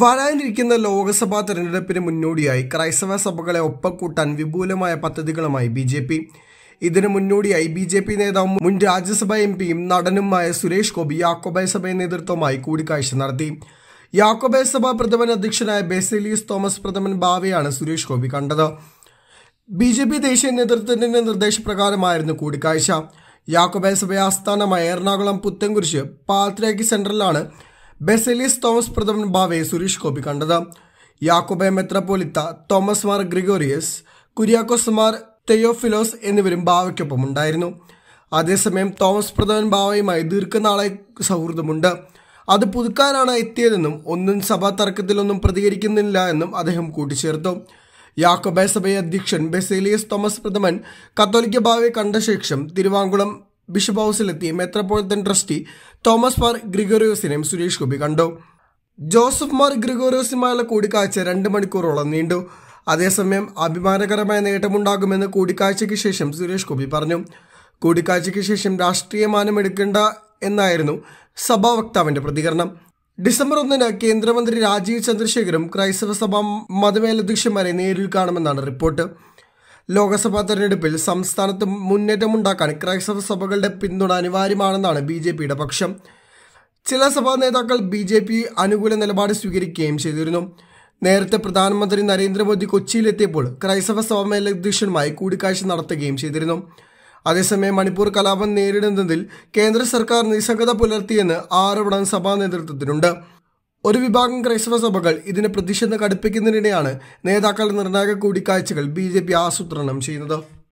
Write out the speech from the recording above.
വരാനിരിക്കുന്ന ലോക്സഭാ തെരഞ്ഞെടുപ്പിന് മുന്നോടിയായി ക്രൈസ്തവ സഭകളെ ഒപ്പക്കൂട്ടാൻ വിപുലമായ പദ്ധതികളുമായി ബി ജെ പി ഇതിനു മുന്നോടിയായി ബി ജെ പി നേതാവും മുൻ രാജ്യസഭാ എം പിയും നടനുമായ സുരേഷ് ഗോപി യാക്കോബായ സഭയുടെ നേതൃത്വമായി കൂടിക്കാഴ്ച നടത്തി യാക്കോബായ സഭ പ്രഥമൻ അധ്യക്ഷനായ ബെസിലീസ് തോമസ് പ്രഥമൻ ബാവയാണ് സുരേഷ് ഗോപി കണ്ടത് ബി ജെ പി ദേശീയ നേതൃത്വത്തിന്റെ നിർദ്ദേശപ്രകാരമായിരുന്നു കൂടിക്കാഴ്ച യാക്കോബായ സഭ ആസ്ഥാനമായ എറണാകുളം പുത്തൻകുരിശ് പാത്രേക്ക് സെന്ററിലാണ് ബെസലിസ് തോമസ് പ്രഥമൻ ബാവെ സുരേഷ് ഗോപി കണ്ടത് യാക്കോബെ മെത്രപ്പോലിത്ത തോമസ് മാർ ഗ്രിഗോറിയസ് കുര്യാക്കോസ് മാർ തെയോഫിലോസ് എന്നിവരും ബാവയ്ക്കൊപ്പം ഉണ്ടായിരുന്നു അതേസമയം തോമസ് പ്രഥമൻ ബാവയുമായി ദീർഘനാളായി സൗഹൃദമുണ്ട് അത് പുതുക്കാനാണ് എത്തിയതെന്നും ഒന്നും സഭാ തർക്കത്തിലൊന്നും പ്രതികരിക്കുന്നില്ല എന്നും അദ്ദേഹം കൂട്ടിച്ചേർത്തു യാക്കോബൈ സഭയെ അധ്യക്ഷൻ ബെസേലിയസ് തോമസ് പ്രഥമൻ കത്തോലിക്ക ബാവയെ കണ്ട ശേഷം തിരുവാങ്കുളം ബിഷപ്പ് ഹൗസിലെത്തി മെത്രപ്പോളിത്തൻ ട്രസ്റ്റി തോമസ് മാർ ഗ്രിഗോറിയോസിനെയും സുരേഷ് ഗോപി കണ്ടു ജോസഫ് മാർ ഗ്രിഗോറിയോസുമായുള്ള കൂടിക്കാഴ്ച രണ്ട് മണിക്കൂറോളം നീണ്ടു അതേസമയം അഭിമാനകരമായ നേട്ടമുണ്ടാകുമെന്ന് കൂടിക്കാഴ്ചയ്ക്ക് ശേഷം സുരേഷ് ഗോപി പറഞ്ഞു കൂടിക്കാഴ്ചയ്ക്ക് ശേഷം രാഷ്ട്രീയമാനമെടുക്കേണ്ട എന്നായിരുന്നു സഭാ വക്താവിന്റെ പ്രതികരണം ഡിസംബർ ഒന്നിന് കേന്ദ്രമന്ത്രി രാജീവ് ചന്ദ്രശേഖരും ക്രൈസ്തവ സഭാ മതമേലധ്യക്ഷന്മാരെ നേരിൽ കാണുമെന്നാണ് റിപ്പോർട്ട് ലോക്സഭാ തെരഞ്ഞെടുപ്പിൽ സംസ്ഥാനത്ത് മുന്നേറ്റമുണ്ടാക്കാൻ ക്രൈസ്തവ സഭകളുടെ പിന്തുണ അനിവാര്യമാണെന്നാണ് ബി ജെ പിയുടെ പക്ഷം ചില സഭാ നേതാക്കൾ ബി ജെ പി അനുകൂല നിലപാട് സ്വീകരിക്കുകയും ചെയ്തിരുന്നു നേരത്തെ പ്രധാനമന്ത്രി നരേന്ദ്രമോദി കൊച്ചിയിലെത്തിയപ്പോൾ ക്രൈസ്തവ സഭ മേലധ്യക്ഷനുമായി കൂടിക്കാഴ്ച നടത്തുകയും ചെയ്തിരുന്നു അതേസമയം മണിപ്പൂർ കലാപം നേരിടുന്നതിൽ കേന്ദ്ര സർക്കാർ നിസ്സംഗത പുലർത്തിയെന്ന് ആരോപണം സഭാ നേതൃത്വത്തിനുണ്ട് ഒരു വിഭാഗം ക്രൈസ്തവ സഭകൾ ഇതിനെ പ്രതിഷേധം കടുപ്പിക്കുന്നതിനിടെയാണ് നേതാക്കളുടെ നിർണായക കൂടിക്കാഴ്ചകൾ ബി ആസൂത്രണം ചെയ്യുന്നത്